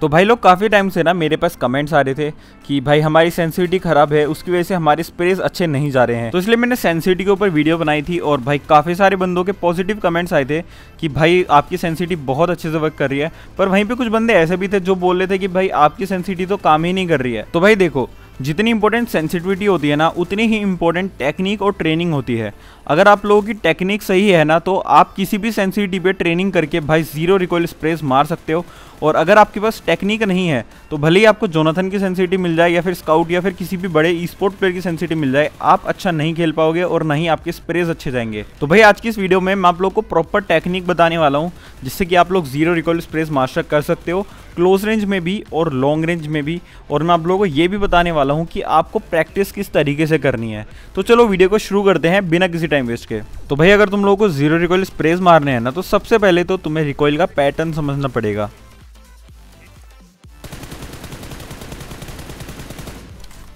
तो भाई लोग काफ़ी टाइम से ना मेरे पास कमेंट्स आ रहे थे कि भाई हमारी सेंसिटिविटी ख़राब है उसकी वजह से हमारे स्प्रेज अच्छे नहीं जा रहे हैं तो इसलिए मैंने सेंसिटिविटी के ऊपर वीडियो बनाई थी और भाई काफ़ी सारे बंदों के पॉजिटिव कमेंट्स आए थे कि भाई आपकी सेंसिटिविटी बहुत अच्छे से वर्क कर रही है पर वहीं पर कुछ बंदे ऐसे भी थे जो बोल रहे थे कि भाई आपकी सेंसिटिविटी तो काम ही नहीं कर रही है तो भाई देखो जितनी इंपॉर्टेंट सेंसिटिविटी होती है ना उतनी ही इंपॉर्टेंट टेक्निक और ट्रेनिंग होती है अगर आप लोगों की टेक्निक सही है ना तो आप किसी भी सेंसिटिविटी पे ट्रेनिंग करके भाई जीरो रिकॉल स्प्रेस मार सकते हो और अगर आपके पास टेक्निक नहीं है तो भले ही आपको जोनाथन की सेंसिटिव मिल जाए या फिर स्काउट या फिर किसी भी बड़े ई स्पोर्ट प्लेयर की सेंसिटिव मिल जाए आप अच्छा नहीं खेल पाओगे और ना ही आपके स्प्रेज अच्छे जाएंगे तो भाई आज की इस वीडियो में मैं आप लोग को प्रॉपर टेक्निक बताने वाला हूँ जिससे कि आप लोग जीरो रिकॉल स्प्रेज मास्टर कर सकते हो क्लोज रेंज में भी और लॉन्ग रेंज में भी और मैं आप लोगों को ये भी बताने वाला हूँ कि आपको प्रैक्टिस किस तरीके से करनी है तो चलो वीडियो को शुरू करते हैं बिना किसी टाइम वेस्ट के तो भाई अगर तुम लोगों को जीरो रिकॉल स्प्रेज मारने हैं ना तो सबसे पहले तो तुम्हें रिकॉयल का पैटर्न समझना पड़ेगा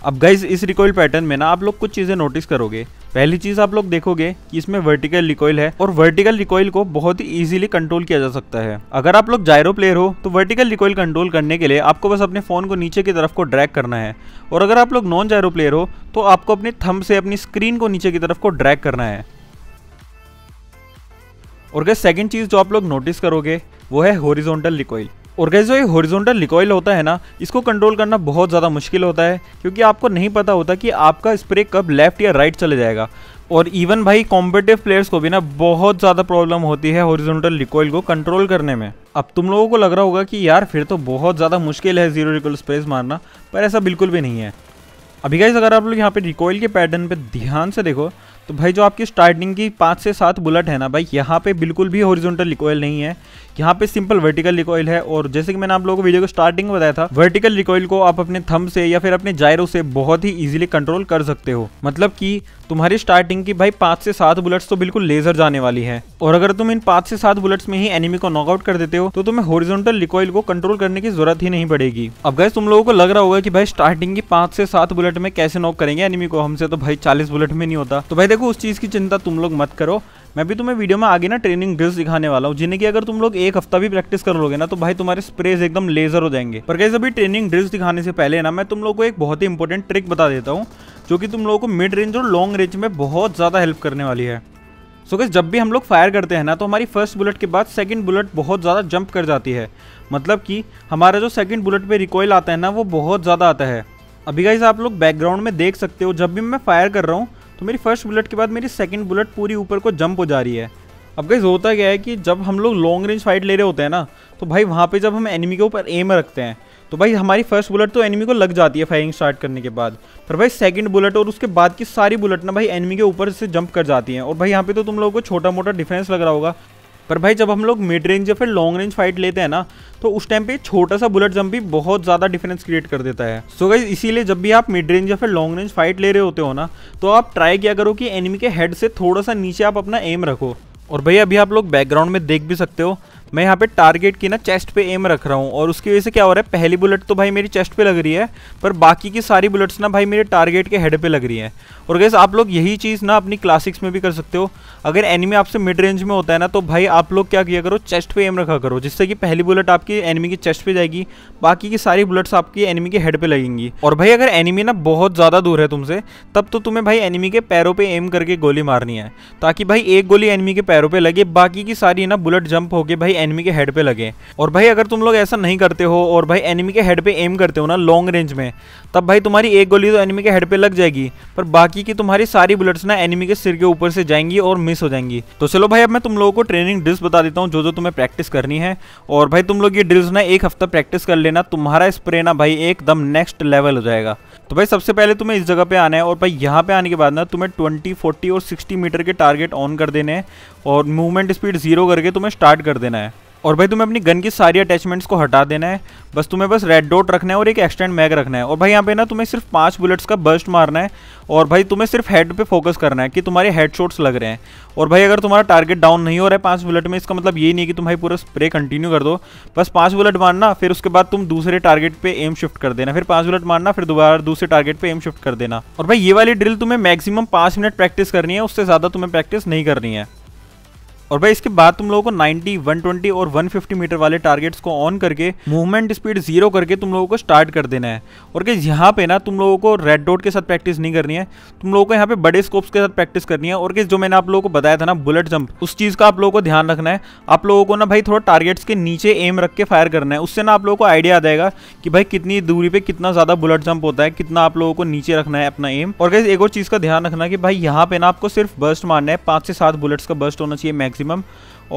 अब गाइज इस रिकॉइल पैटर्न में ना आप लोग कुछ चीज़ें नोटिस करोगे पहली चीज़ आप लोग देखोगे कि इसमें वर्टिकल रिकॉयल है और वर्टिकल रिकॉयल को बहुत ही इजीली कंट्रोल किया जा सकता है अगर आप लोग जायरो प्लेयर हो तो वर्टिकल रिकॉयल कंट्रोल करने के लिए आपको बस अपने फ़ोन को नीचे की तरफ को ड्रैग करना है और अगर आप लोग नॉन जायरो प्लेयर हो तो आपको अपने थम से अपनी स्क्रीन को नीचे की तरफ को ड्रैग करना है और गैस सेकेंड चीज़ जो आप लोग नोटिस करोगे वो है हॉरिजॉन्टल रिकॉयल जो ये हॉरिजॉन्टल रिकॉयल होता है ना इसको कंट्रोल करना बहुत ज़्यादा मुश्किल होता है क्योंकि आपको नहीं पता होता कि आपका स्प्रे कब लेफ्ट या राइट चले जाएगा और इवन भाई कॉम्पिटिव प्लेयर्स को भी ना बहुत ज़्यादा प्रॉब्लम होती है हॉरिजॉन्टल लिकॉइल को कंट्रोल करने में अब तुम लोगों को लग रहा होगा कि यार फिर तो बहुत ज़्यादा मुश्किल है जीरो रिकॉल स्प्रेस मारना पर ऐसा बिल्कुल भी नहीं है अभी गाइज अगर आप लोग यहाँ पे रिकॉयल के पैटर्न पे ध्यान से देखो तो भाई जो आपकी स्टार्टिंग की पाँच से सात बुलेट है ना भाई यहाँ पे बिल्कुल भी हॉरिजॉन्टल रिकॉयल नहीं है यहाँ पे सिंपल वर्टिकल रिकॉइल है और जैसे कि मैंने आप लोगों को वीडियो को स्टार्टिंग में बताया था वर्टिकल रिकॉइल को आप अपने थम से या फिर अपने जायरो से बहुत ही इजिली कंट्रोल कर सकते हो मतलब कि तुम्हारी स्टार्टिंग की भाई पांच से सात बुलेट्स तो बिल्कुल लेजर जाने वाली है और अगर तुम इन पांच से सात बुलेट्स में ही एनिमी को नॉकआउट कर देते हो तो तुम्हें होरिजोनटल रिकॉइल को कंट्रोल करने की जरूरत ही नहीं पड़ेगी अब गैस तुम लोगों को लग रहा होगा कि भाई स्टार्टिंग की पांच से सात बुलेट में कैसे नॉक करेंगे एनिमी को हमसे तो भाई चालीस बुलेट में नहीं होता तो भाई देखो उस चीज की चिंता तुम लोग मत करो मैं भी तुम्हें वीडियो में आगे ना ट्रेनिंग ड्रिल्स दिखाने वाला हूँ जिन्हें कि अगर तुम लोग एक हफ्ता भी प्रैक्टिस कर लोगे ना तो भाई तुम्हारे स्प्रेज एकदम लेजर हो जाएंगे पर कैसे अभी ट्रेनिंग ड्रिल्स दिखाने से पहले ना मैं तुम लोग को एक बहुत ही इंपॉर्टेंट ट्रिक बता देता हूँ जो कि तुम लोगों को मिड रेंज और लॉन्ग रेंज में बहुत ज़्यादा हेल्प करने वाली है सो so, जब भी हम लोग फायर करते हैं ना तो हमारी फर्स्ट बुलेट के बाद सेकंड बुलेट बहुत ज़्यादा जंप कर जाती है मतलब कि हमारा जो सेकंड बुलेट पे रिकॉयल आता है ना वो बहुत ज़्यादा आता है अभी गाइज आप लोग बैकग्राउंड में देख सकते हो जब भी मैं फायर कर रहा हूँ तो मेरी फर्स्ट बुलेट के बाद मेरी सेकेंड बुलेट पूरी ऊपर को जंप हो जा रही है अब गई होता क्या है कि जब हम लोग लॉन्ग रेंज फाइट ले रहे होते हैं ना तो भाई वहाँ पे जब हम एनिमी के ऊपर एम रखते हैं तो भाई हमारी फर्स्ट बुलेट तो एनिमी को लग जाती है फायरिंग स्टार्ट करने के बाद पर भाई सेकंड बुलेट और उसके बाद की सारी बुलेट ना भाई एनिमी के ऊपर से जंप कर जाती हैं और भाई यहाँ पे तो तुम लोगों को छोटा मोटा डिफरेंस लग रहा होगा पर भाई जब हम लोग मिड रेंज या फिर लॉन्ग रेंज फाइट लेते हैं ना तो उस टाइम पे छोटा सा बुलेट जंप भी बहुत ज़्यादा डिफरेंस क्रिएट कर देता है सो so इसीलिए जब भी आप मिड रेंज या फिर लॉन्ग रेंज फाइट ले रहे होते हो ना तो आप ट्राई क्या करो कि एनिमी के हेड से थोड़ा सा नीचे आप अपना एम रखो और भाई अभी आप लोग बैकग्राउंड में देख भी सकते हो मैं यहाँ पे टारगेट की ना चेस्ट पे एम रख रहा हूँ और उसकी वजह से क्या हो रहा है पहली बुलेट तो भाई मेरी चेस्ट पे लग रही है पर बाकी की सारी बुलेट्स ना भाई मेरे टारगेट के हेड पे लग रही हैं और गैस आप लोग यही चीज़ ना अपनी क्लासिक्स में भी कर सकते हो अगर एनिमी आपसे मिड रेंज में होता है ना तो भाई आप लोग क्या किया करो चेस्ट पे एम रखा करो जिससे कि पहली बुलेट आपकी एनिमी की चेस्ट पे जाएगी बाकी की सारी बुलेट्स आपकी एनिमी के हेड पर लगेंगी और भाई अगर एनिमी ना बहुत ज़्यादा दूर है तुमसे तब तो तुम्हें भाई एनिमी के पैरों पर एम करके गोली मारनी है ताकि भाई एक गोली एनिमी के पैरों पर लगे बाकी की सारी ना बुलेट जंप गए भाई एनिमी के हेड पे लगे और भाई अगर तुम लोग ऐसा नहीं करते हो और भाई एनिमी के हेड पे एम करते हो ना लॉन्ग रेंज में तब भाई तुम्हारी एक गोली तो एनिमी के हेड पे लग जाएगी पर बाकी की तुम्हारी सारी बुलेट्स ना एनिमी के सिर के ऊपर से जाएंगी और मिस हो जाएंगी तो चलो भाई अब मैं तुम लोगों को ट्रेनिंग ड्रिल्स बता देता हूँ जो जो तुम्हें प्रैक्टिस करनी है और भाई तुम लोग ये ड्रिल्स ना एक हफ्ता प्रैक्टिस कर लेना तुम्हारा स्प्रे ना भाई एकदम नेक्स्ट लेवल हो जाएगा तो भाई सबसे पहले तुम्हें इस जगह पे आना है और भाई यहाँ पे आने के बाद ना तुम्हें 20, 40 और 60 मीटर के टारगेट ऑन कर देने हैं और मूवमेंट स्पीड ज़ीरो करके तुम्हें स्टार्ट कर देना है और भाई तुम्हें अपनी गन की सारी अटैचमेंट्स को हटा देना है बस तुम्हें बस रेड डॉट रखना है और एक एक्सटेंड मैग रखना है और भाई यहाँ पे ना तुम्हें सिर्फ पांच बुलेट्स का बस्ट मारना है और भाई तुम्हें सिर्फ हेड पे फोकस करना है कि तुम्हारे हेड शॉट्स लग रहे हैं और भाई अगर तुम्हारा टारगेट डाउन नहीं हो रहा है पाँच बुलेट में इसका मतलब ये नहीं कि तुम भाई पूरा स्प्रे कंटिन्यू कर दो बस पाँच बुलेट मारना फिर उसके बाद तुम दूसरे टारगेट पर एम शिफ्ट कर देना फिर पाँच बुलेट मारना फिर दोबारा दूसरे टारगेट पर एम शिफ्ट कर देना और भाई ये वाली ड्रिल तुम्हें मैक्सिमम पाँच मिनट प्रैक्टिस करनी है उससे ज़्यादा तुम्हें प्रैक्टिस नहीं करनी है और भाई इसके बाद तुम लोगों को 90, 120 और 150 मीटर वाले टारगेट्स को ऑन करके मूवमेंट स्पीड जीरो करके तुम लोगों को स्टार्ट कर देना है और कि यहाँ पे ना तुम लोगों को रेड डॉट के साथ प्रैक्टिस नहीं करनी है तुम लोगों को यहाँ पे बड़े स्कोप्स के साथ प्रैक्टिस करनी है और कि जो मैंने आप लोगों को बताया था ना बुलेट जंप उस चीज़ का आप लोगों को ध्यान रखना है आप लोगों को ना भाई थोड़ा टारगेट्स के नीचे एम रख के फायर करना है उससे ना आप लोगों को आइडिया आ जाएगा कि भाई कितनी दूरी पर कितना ज़्यादा बुलेट जंप होता है कितना आप लोगों को नीचे रखना है अपना एम और कैसे एक और चीज़ का ध्यान रखना कि भाई यहाँ पे ना आपको सिर्फ बस्ट मारना है पाँच से सात बुलेट्स का बस्ट होना चाहिए मैक्स मैक्सिमम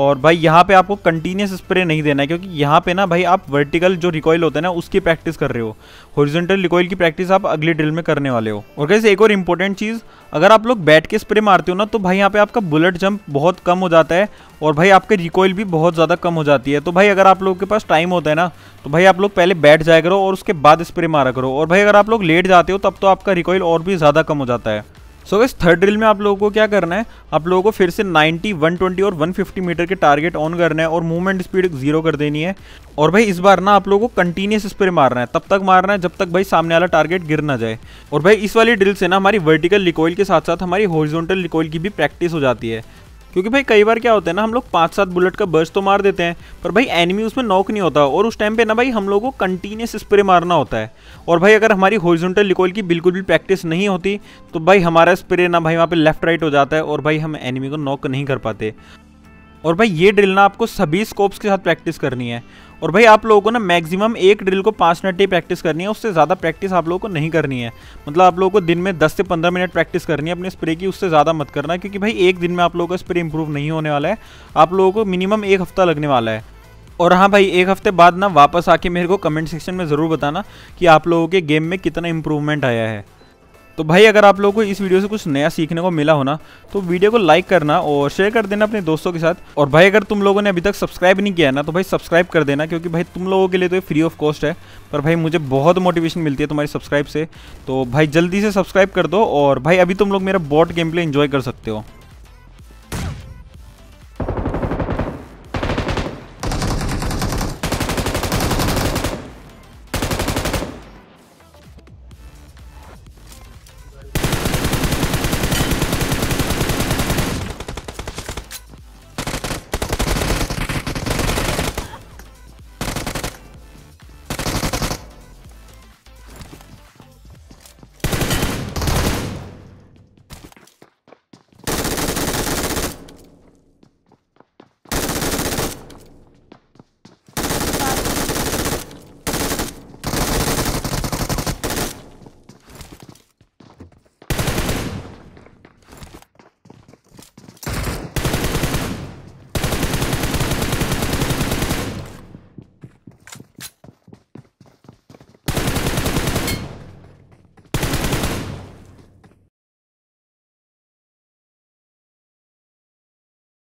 और भाई यहाँ पे आपको कंटिन्यूस स्प्रे नहीं देना है क्योंकि यहाँ पे ना भाई आप वर्टिकल जो रिकॉयल होता है ना उसकी प्रैक्टिस कर रहे हो हॉरिजेंटल रिकॉयल की प्रैक्टिस आप अगले ड्रिल में करने वाले हो और कैसे एक और इंपॉर्टेंट चीज़ अगर आप लोग बैठ के स्प्रे मारते हो ना तो भाई यहाँ पे आपका बुलेट जंप बहुत कम हो जाता है और भाई आपके रिकॉयल भी बहुत ज़्यादा कम हो जाती है तो भाई अगर आप लोग के पास टाइम होता है ना तो भाई आप लोग पहले बैठ जाया करो और उसके बाद स्प्रे मारा करो और भाई अगर आप लोग लेट जाते हो तब तो आपका रिकॉयल और भी ज़्यादा कम हो जाता है सो इस थर्ड ड्रिल में आप लोगों को क्या करना है आप लोगों को फिर से 90, 120 और 150 मीटर के टारगेट ऑन करना है और मूवमेंट स्पीड जीरो कर देनी है और भाई इस बार ना आप लोगों को कंटिन्यूस स्प्रे मारना है तब तक मारना है जब तक भाई सामने वाला टारगेट गिर ना जाए और भाई इस वाली ड्रिल से ना हमारी वर्टिकल लिकोइल के साथ साथ हमारी हॉरिजॉन्टल लिकोइल की भी प्रैक्टिस हो जाती है क्योंकि भाई कई बार क्या होता है ना हम लोग पाँच सात बुलेट का बर्स तो मार देते हैं पर भाई एनिमी उसमें नॉक नहीं होता और उस टाइम पे ना भाई हम लोगों को कंटिन्यूस स्प्रे मारना होता है और भाई अगर हमारी हॉरिजॉन्टल लिकोल की बिल्कुल भी प्रैक्टिस नहीं होती तो भाई हमारा स्प्रे ना भाई वहाँ पर लेफ्ट राइट हो जाता है और भाई हम एनिमी को नॉक नहीं कर पाते और भाई ये ड्रिल ना आपको सभी स्कोप्स के साथ प्रैक्टिस करनी है और भाई आप लोगों को ना मैक्सिमम एक ड्रिल को पाँच मिनट ही प्रैक्टिस करनी है उससे ज़्यादा प्रैक्टिस आप लोगों को नहीं करनी है मतलब आप लोगों को दिन में दस से पंद्रह मिनट प्रैक्टिस करनी है अपने स्प्रे की उससे ज़्यादा मत करना क्योंकि भाई एक दिन में आप लोगों का स्प्रे इंप्रूव नहीं होने वाला है आप लोगों को मिनिमम एक हफ्ता लगने वाला है और हाँ भाई एक हफ्ते बाद ना वापस आके मेरे को कमेंट सेक्शन में ज़रूर बताना कि आप लोगों के गेम में कितना इम्प्रूवमेंट आया है तो भाई अगर आप लोगों को इस वीडियो से कुछ नया सीखने को मिला हो ना तो वीडियो को लाइक करना और शेयर कर देना अपने दोस्तों के साथ और भाई अगर तुम लोगों ने अभी तक सब्सक्राइब नहीं किया है ना तो भाई सब्सक्राइब कर देना क्योंकि भाई तुम लोगों के लिए तो ये फ्री ऑफ कॉस्ट है पर भाई मुझे बहुत मोटिवेशन मिलती है तुम्हारी सब्सक्राइब से तो भाई जल्दी से सब्सक्राइब कर दो और भाई अभी तुम लोग मेरा बॉट गेम प्ले इन्जॉय कर सकते हो